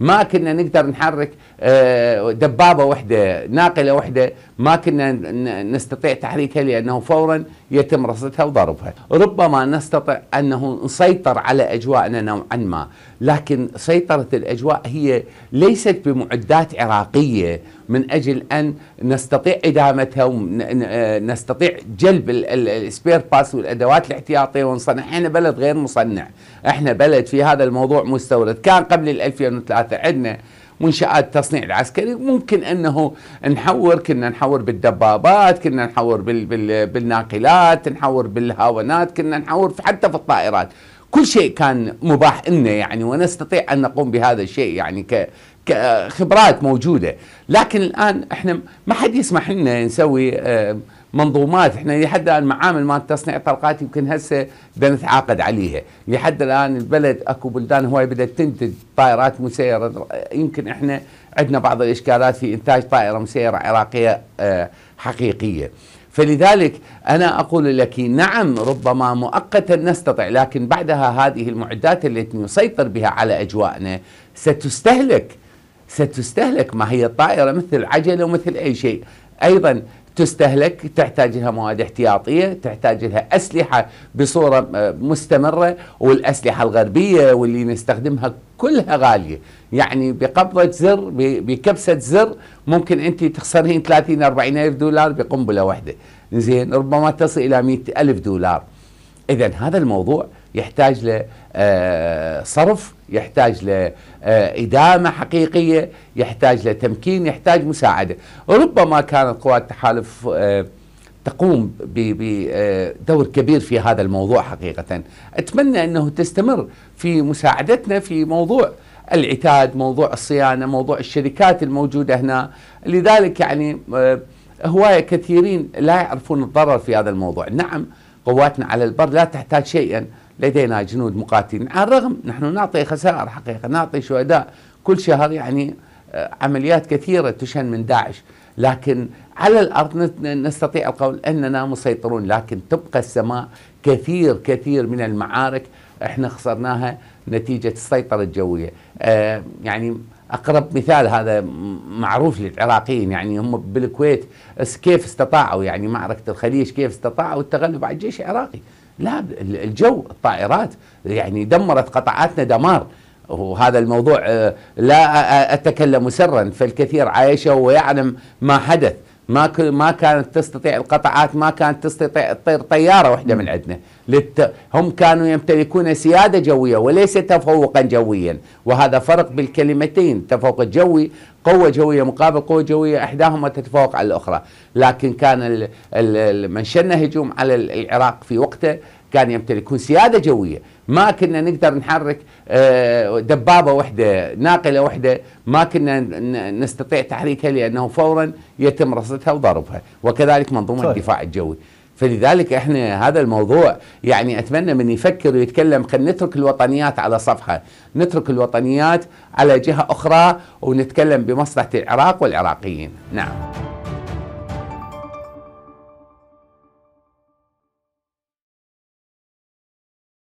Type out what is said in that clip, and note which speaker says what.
Speaker 1: ما كنا نقدر نحرك آه، دبابة واحدة ناقلة واحدة ما كنا نستطيع تحريكها لأنه فورا يتم رصدها وضربها ربما نستطيع أنه نسيطر على أجواءنا نوعا ما لكن سيطرة الأجواء هي ليست بمعدات عراقية من أجل أن نستطيع إدامتها ونستطيع آه، جلب السبير باس والأدوات الاحتياطية ونصنع احنا بلد غير مصنع احنا بلد في هذا الموضوع مستورد كان قبل 2003 ثلاثة عندنا منشآت تصنيع العسكري ممكن أنه نحور كنا نحور بالدبابات كنا نحور بال بال بالناقلات نحور بالهاونات كنا نحور حتى في الطائرات كل شيء كان مباح لنا يعني ونستطيع ان نقوم بهذا الشيء يعني ك كخبرات موجوده لكن الان احنا ما حد يسمح لنا نسوي آه، منظومات احنا لحد الان معامل مال تصنيع طلقات يمكن هسه بدنا نتعاقد عليها لحد الان البلد اكو بلدان هواي بدات تنتج طائرات مسيره يمكن احنا عندنا بعض الاشكالات في انتاج طائره مسيره عراقيه آه، حقيقيه فلذلك أنا أقول لك نعم ربما مؤقتا نستطيع لكن بعدها هذه المعدات التي نسيطر بها على اجوائنا ستستهلك ستستهلك ما هي الطائرة مثل العجلة ومثل أي شيء أيضا تستهلك تحتاج لها مواد احتياطية تحتاج لها أسلحة بصورة آه، مستمرة والأسلحة الغربية واللي نستخدمها كلها غالية يعني بقبضة زر بكبسة زر ممكن أنت تخسرين 30 40 ألف دولار بقنبلة واحدة زين ربما تصل إلى 100 ألف دولار إذا هذا الموضوع يحتاج لصرف آه، يحتاج لإدامة آه، حقيقية يحتاج لتمكين يحتاج مساعدة ربما كانت قوات التحالف آه، تقوم بدور كبير في هذا الموضوع حقيقة أتمنى أنه تستمر في مساعدتنا في موضوع العتاد موضوع الصيانة موضوع الشركات الموجودة هنا لذلك يعني هواية كثيرين لا يعرفون الضرر في هذا الموضوع نعم قواتنا على البر لا تحتاج شيئا لدينا جنود مقاتلين على الرغم نحن نعطي خسائر حقيقة نعطي شهداء كل شهر يعني آه، عمليات كثيرة تشن من داعش لكن على الأرض نستطيع القول أننا مسيطرون لكن تبقى السماء كثير كثير من المعارك احنا خسرناها نتيجة السيطرة الجوية اه يعني أقرب مثال هذا معروف للعراقيين يعني هم بالكويت كيف استطاعوا يعني معركة الخليج كيف استطاعوا التغلب على الجيش العراقي لا الجو الطائرات يعني دمرت قطعاتنا دمار وهذا الموضوع آه، لا آه، آه، أتكلم سرا فالكثير عايشه ويعلم ما حدث ما ك... ما كانت تستطيع القطعات ما كانت تستطيع تطير طياره واحده من عندنا لت... هم كانوا يمتلكون سياده جويه وليس تفوقا جويا وهذا فرق بالكلمتين تفوق الجوي قوه جويه مقابل قوه جويه احداهما تتفوق على الاخرى لكن كان ال... ال... من شن هجوم على العراق في وقته كان يمتلكون سياده جويه ما كنا نقدر نحرك آه، دبابه واحده ناقله واحده ما كنا نستطيع تحريكها لانه فورا يتم رصدها وضربها وكذلك منظومه صحيح. الدفاع الجوي فلذلك احنا هذا الموضوع يعني اتمنى من يفكر ويتكلم خلينا نترك الوطنيات على صفحه، نترك الوطنيات على جهه اخرى ونتكلم بمصلحه العراق والعراقيين، نعم.